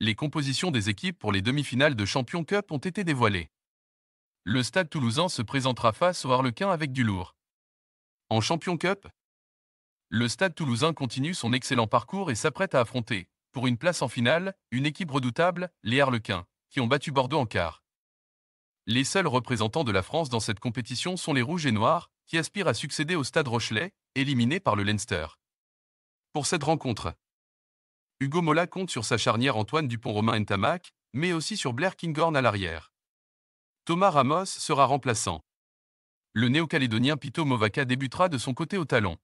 les compositions des équipes pour les demi-finales de Champion Cup ont été dévoilées. Le Stade toulousain se présentera face aux Harlequins avec du lourd. En Champion Cup, le Stade toulousain continue son excellent parcours et s'apprête à affronter, pour une place en finale, une équipe redoutable, les Harlequins, qui ont battu Bordeaux en quart. Les seuls représentants de la France dans cette compétition sont les Rouges et Noirs, qui aspirent à succéder au Stade Rochelet, éliminé par le Leinster. Pour cette rencontre, Hugo Mola compte sur sa charnière Antoine Dupont-Romain Ntamak, mais aussi sur Blair Kinghorn à l'arrière. Thomas Ramos sera remplaçant. Le néo-calédonien Pito Movaca débutera de son côté au talon.